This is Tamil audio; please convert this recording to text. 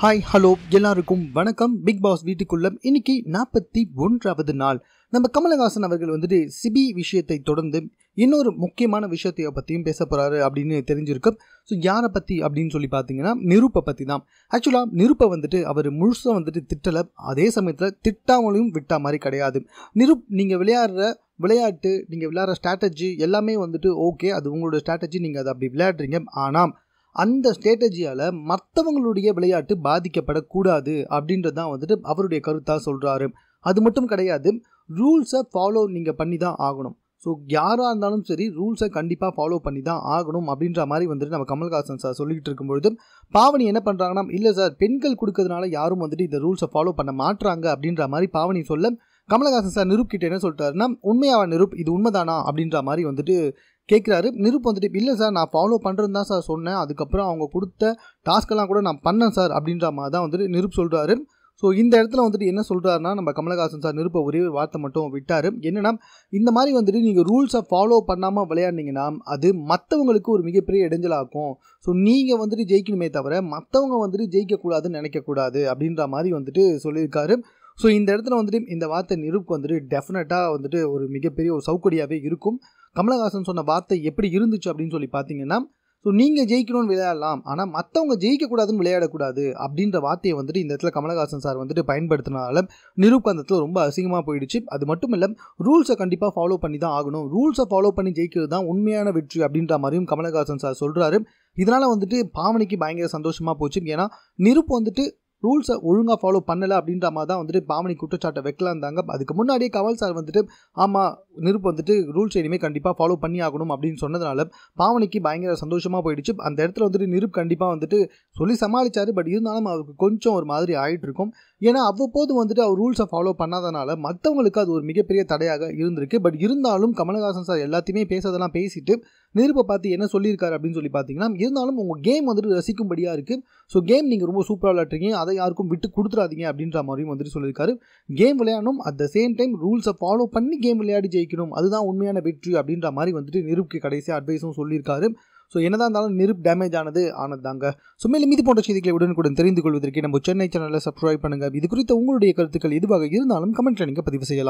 ஹாய் ஹலோ எல்லாருக்கும் வணக்கம் பிக் பாஸ் வீட்டுக்குள்ள இன்னைக்கு நாற்பத்தி ஒன்றாவது நாள் நம்ம கமலஹாசன் அவர்கள் வந்துட்டு சிபி விஷயத்தை தொடர்ந்து இன்னொரு முக்கியமான விஷயத்தை பற்றியும் பேச போகிறாரு அப்படின்னு தெரிஞ்சிருக்கு ஸோ யாரை பற்றி அப்படின்னு சொல்லி பார்த்தீங்கன்னா நிருப்பை பற்றி தான் ஆக்சுவலாக நிருப்பை வந்துட்டு அவர் முழுசாக வந்துட்டு திட்டலை அதே சமயத்தில் திட்டாமலையும் விட்டா மாதிரி கிடையாது நிருப் நீங்கள் விளையாடுற விளையாட்டு நீங்கள் விளையாடுற ஸ்ட்ராட்டஜி எல்லாமே வந்துட்டு ஓகே அது உங்களோட ஸ்ட்ராட்டஜி நீங்கள் அதை அப்படி விளையாடுறீங்க ஆனால் அந்த ஸ்ட்ராட்டஜியால் மற்றவங்களுடைய விளையாட்டு பாதிக்கப்படக்கூடாது அப்படின்றது தான் வந்துட்டு அவருடைய கருத்தாக சொல்கிறாரு அது மட்டும் கிடையாது ரூல்ஸை ஃபாலோ நீங்கள் பண்ணி தான் ஆகணும் ஸோ யாராக இருந்தாலும் சரி ரூல்ஸை கண்டிப்பாக ஃபாலோ பண்ணி தான் ஆகணும் அப்படின்ற மாதிரி வந்துட்டு நம்ம கமல்ஹாசன் சார் சொல்லிக்கிட்டு இருக்கும்பொழுது பாவனி என்ன பண்ணுறாங்கன்னா இல்லை சார் பெண்கள் கொடுக்கறதுனால யாரும் வந்துட்டு இந்த ரூல்ஸை ஃபாலோ பண்ண மாட்டுறாங்க அப்படின்ற மாதிரி பாவனி சொல்ல கமலஹாசன் சார் நிரூப்கிட்ட என்ன சொல்கிறாருன்னா உண்மையாக நிரூப் இது உண்மைதானா அப்படின்ற மாதிரி வந்துட்டு கேட்குறாரு நிருப் வந்துட்டு இல்லை சார் நான் ஃபாலோ பண்ணுறேன் தான் சார் சொன்னேன் அதுக்கப்புறம் அவங்க கொடுத்த டாஸ்க்கெல்லாம் கூட நான் பண்ணேன் சார் அப்படின்ற மாதிரி தான் வந்துட்டு நிருப் சொல்கிறாரு ஸோ இந்த இடத்துல வந்துட்டு என்ன சொல்கிறாருன்னா நம்ம கமலஹாசன் சார் நிருப்ப ஒரே ஒரு வார்த்தை மட்டும் விட்டார் என்னென்னா இந்த மாதிரி வந்துட்டு நீங்கள் ரூல்ஸை ஃபாலோ பண்ணாமல் விளையாடினீங்கன்னா அது மற்றவங்களுக்கு ஒரு மிகப்பெரிய இடைஞ்சலாகும் ஸோ நீங்கள் வந்துட்டு ஜெயிக்கணுமே தவிர மற்றவங்க வந்துட்டு ஜெயிக்கக்கூடாதுன்னு நினைக்கக்கூடாது அப்படின்ற மாதிரி வந்துட்டு சொல்லியிருக்காரு ஸோ இந்த இடத்துல வந்துட்டு இந்த வார்த்தை நெருப்பு வந்துட்டு டெஃபினட்டாக வந்துட்டு ஒரு மிகப்பெரிய ஒரு சவுக்கடியாகவே இருக்கும் கமலஹாசன் சொன்ன வார்த்தை எப்படி இருந்துச்சு அப்படின்னு சொல்லி பார்த்தீங்கன்னா ஸோ நீங்கள் ஜெயிக்கணும்னு விளையாடலாம் ஆனால் மற்றவங்க ஜெயிக்கக்கூடாதுன்னு விளையாடக்கூடாது அப்படின்ற வார்த்தையை வந்துட்டு இந்த இடத்துல கமலஹாசன் சார் வந்துட்டு பயன்படுத்தினால நிரூப் அந்த இடத்துல ரொம்ப அசிங்கமாக போயிடுச்சு அது மட்டும் இல்லை ரூல்ஸை கண்டிப்பாக ஃபாலோ பண்ணி தான் ஆகணும் ரூல்ஸை ஃபாலோ பண்ணி ஜெயிக்கிறது தான் உண்மையான வெற்றி அப்படின்ற மாதிரியும் கமலஹாசன் சார் சொல்கிறாரு இதனால் வந்துட்டு பாவனைக்கு பயங்கர சந்தோஷமாக போச்சு ஏன்னா நிருப் வந்துட்டு ரூல்ஸை ஒழுங்காக ஃபாலோ பண்ணலை அப்படின்ற மாதிரி தான் வந்துட்டு பாமணி குற்றச்சாட்டை வைக்கலாம் இருந்தாங்க அதுக்கு முன்னாடியே கமல் சார் வந்துட்டு ஆமாம் நெருப்பு வந்துட்டு ரூல்ஸ் இனிமேல் கண்டிப்பாக ஃபாலோ பண்ணி ஆகணும் அப்படின்னு சொன்னதுனால பாவனிக்கு பயங்கர சந்தோஷமாக போயிடுச்சு அந்த இடத்துல வந்துட்டு நெருப்பு கண்டிப்பாக வந்துட்டு சொல்லி சமாளித்தார் பட் இருந்தாலும் அவருக்கு கொஞ்சம் ஒரு மாதிரி ஆகிட்டு இருக்கும் ஏன்னா அவ்வப்போது வந்துட்டு அவர் ரூல்ஸை ஃபாலோ பண்ணாதனால மற்றவங்களுக்கு அது ஒரு மிகப்பெரிய தடையாக இருந்திருக்கு பட் இருந்தாலும் கமலஹாசன் சார் எல்லாத்தையுமே பேசுறதெல்லாம் பேசிட்டு நெருப்பை பார்த்து என்ன சொல்லியிருக்காரு அப்படின்னு சொல்லி பார்த்தீங்கன்னா இருந்தாலும் உங்கள் கேம் வந்துட்டு ரசிக்கும்படியாக இருக்குது ஸோ கேம் நீங்கள் ரொம்ப சூப்பராக விளையாட்டுறீங்க அதை யாருக்கும் விட்டு கொடுத்துடாதீங்க அப்படின்ற மாதிரியும் வந்துட்டு சொல்லியிருக்காரு கேம் விளையாடணும் அட் த சேம் டைம் ரூல்ஸை ஃபாலோ பண்ணி கேம் விளையாடி ஜெயி ஜெயிக்கணும் அதுதான் உண்மையான வெற்றி அப்படின்ற மாதிரி வந்துட்டு நிருப்க்கு கடைசியாக அட்வைஸும் சொல்லியிருக்காரு ஸோ என்னதான் இருந்தாலும் நிருப் டேமேஜ் ஆனது ஆனது தாங்க ஸோ மேலும் இது போன்ற செய்திகளை உடனுக்குடன் தெரிந்து கொள்வதற்கு நம்ம சென்னை சேனலில் சப்ஸ்கிரைப் பண்ணுங்கள் இது குறித்த உங்களுடைய கருத்துக்கள் எதுவாக இருந்தாலும் கமெண்ட்டில் நீங்கள் பதிவு செய்யலாம்